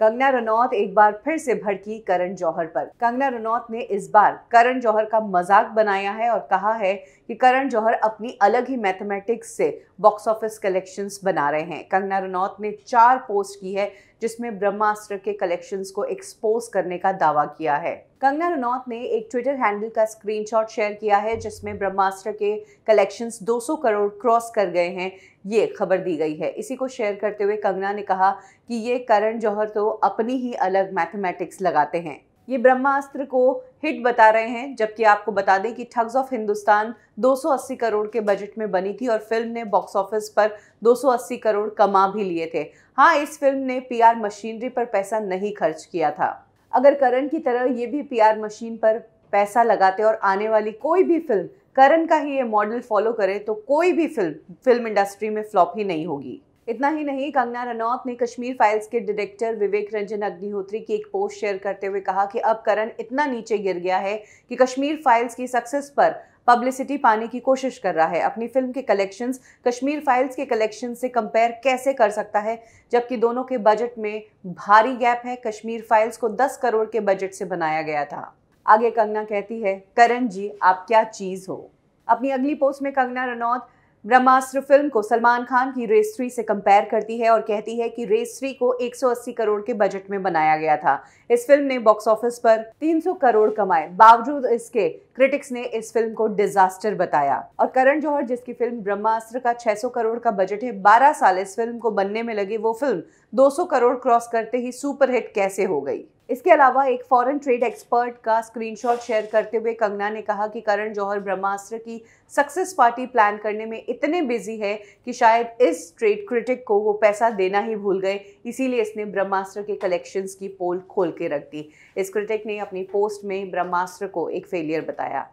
कंगना रनौत एक बार फिर से भड़की करण जौहर पर कंगना रनौत ने इस बार करण जौहर का मजाक बनाया है और कहा है कि करण जौहर अपनी अलग ही मैथमेटिक्स से बॉक्स ऑफिस कलेक्शंस बना रहे हैं कंगना रनौत ने चार पोस्ट की है जिसमें ब्रह्मास्त्र के कलेक्शंस को एक्सपोज करने का दावा किया है कंगना रनौत ने एक ट्विटर हैंडल का स्क्रीनशॉट शेयर किया है जिसमें ब्रह्मास्त्र के कलेक्शंस 200 करोड़ क्रॉस कर गए हैं ये खबर दी गई है इसी को शेयर करते हुए कंगना ने कहा कि ये करण जौहर तो अपनी ही अलग मैथमेटिक्स लगाते हैं ये ब्रह्मास्त्र को हिट बता रहे हैं जबकि आपको बता दें कि ठग्स ऑफ हिंदुस्तान 280 करोड़ के बजट में बनी थी और फिल्म ने बॉक्स ऑफिस पर 280 करोड़ कमा भी लिए थे हाँ इस फिल्म ने पीआर मशीनरी पर पैसा नहीं खर्च किया था अगर करण की तरह ये भी पीआर मशीन पर पैसा लगाते और आने वाली कोई भी फिल्म करण का ही ये मॉडल फॉलो करे तो कोई भी फिल्म फिल्म इंडस्ट्री में फ्लॉप ही नहीं होगी इतना ही नहीं कंगना रनौत ने कश्मीर फाइल्स के डायरेक्टर विवेक रंजन अग्निहोत्री की एक पोस्ट शेयर करते हुए कहा कि अब करण इतना नीचे गिर गया है कि कश्मीर फाइल्स की सक्सेस पर पब्लिसिटी पाने की कोशिश कर रहा है अपनी फिल्म के कलेक्शंस कश्मीर फाइल्स के कलेक्शन से कंपेयर कैसे कर सकता है जबकि दोनों के बजट में भारी गैप है कश्मीर फाइल्स को 10 करोड़ के बजट से बनाया गया था आगे कंगना कहती है करण जी आप क्या चीज़ हो अपनी अगली पोस्ट में कंगना रनौत ब्रह्मास्त्र फिल्म को सलमान खान की रेस थ्री से कंपेयर करती है और कहती है कि रेस थ्री को 180 करोड़ के बजट में बनाया गया था इस फिल्म ने बॉक्स ऑफिस पर 300 करोड़ कमाए बावजूद इसके क्रिटिक्स ने इस फिल्म को डिजास्टर बताया और करण जौहर जिसकी फिल्म ब्रह्मास्त्र का 600 करोड़ का बजट है 12 साल इस फिल्म को बनने में लगे वो फिल्म 200 करोड़ क्रॉस करते ही सुपरहिट कैसे हो गई इसके अलावा एक फॉरेन ट्रेड एक्सपर्ट का स्क्रीनशॉट शेयर करते हुए कंगना ने कहा कि करण जौहर ब्रह्मास्त्र की सक्सेस पार्टी प्लान करने में इतने बिजी है कि शायद इस ट्रेड क्रिटिक को वो पैसा देना ही भूल गए इसीलिए इसने ब्रह्मास्त्र के कलेक्शंस की पोल खोल के रख दी इस क्रिटिक ने अपनी पोस्ट में ब्रह्मास्त्र को एक फेलियर बताया